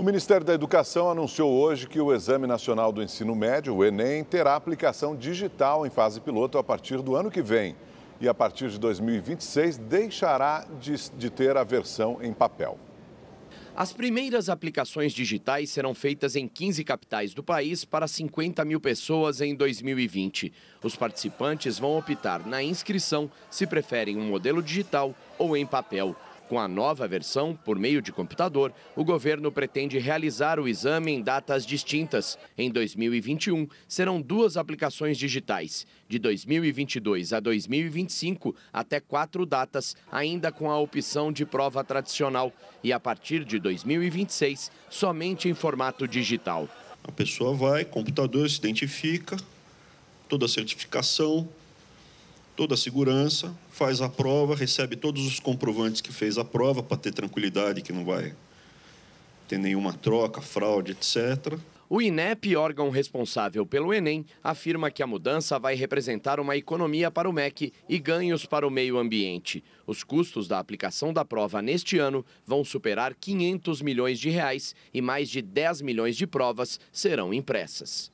O Ministério da Educação anunciou hoje que o Exame Nacional do Ensino Médio, o Enem, terá aplicação digital em fase piloto a partir do ano que vem. E a partir de 2026 deixará de, de ter a versão em papel. As primeiras aplicações digitais serão feitas em 15 capitais do país para 50 mil pessoas em 2020. Os participantes vão optar na inscrição se preferem um modelo digital ou em papel. Com a nova versão, por meio de computador, o governo pretende realizar o exame em datas distintas. Em 2021, serão duas aplicações digitais. De 2022 a 2025, até quatro datas, ainda com a opção de prova tradicional. E a partir de 2026, somente em formato digital. A pessoa vai, computador se identifica, toda a certificação, toda a segurança, faz a prova, recebe todos os comprovantes que fez a prova para ter tranquilidade que não vai ter nenhuma troca, fraude, etc. O INEP, órgão responsável pelo Enem, afirma que a mudança vai representar uma economia para o MEC e ganhos para o meio ambiente. Os custos da aplicação da prova neste ano vão superar 500 milhões de reais e mais de 10 milhões de provas serão impressas.